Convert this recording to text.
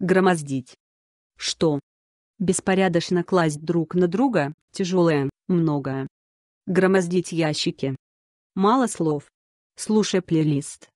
громоздить. Что? Беспорядочно класть друг на друга, тяжелое, многое. Громоздить ящики. Мало слов. Слушай плейлист.